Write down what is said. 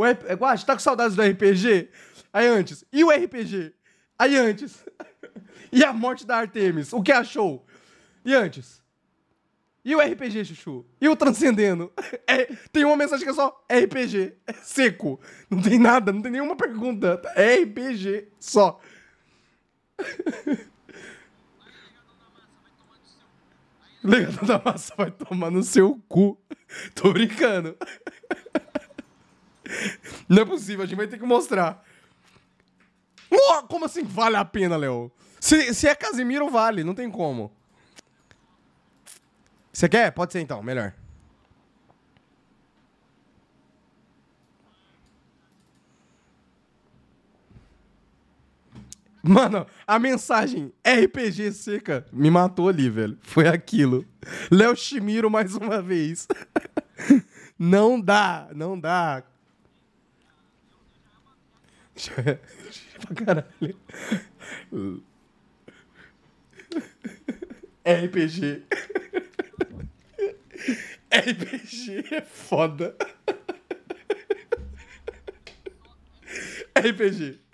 O RPG. É tá com saudades do RPG? Aí antes. E o RPG? Aí antes. E a morte da Artemis? O que achou? E antes? E o RPG, Chuchu? E o Transcendendo? É, tem uma mensagem que é só RPG. É seco. Não tem nada, não tem nenhuma pergunta. É RPG só. Legado da massa vai tomar no seu cu. Tô brincando. Não é possível, a gente vai ter que mostrar. Oh, como assim vale a pena, Léo? Se, se é Casimiro, vale, não tem como. Você quer? Pode ser então, melhor. Mano, a mensagem RPG seca me matou ali, velho. Foi aquilo. Léo Chimiro mais uma vez. não dá, não dá pra caralho. RPG. RPG é foda. RPG.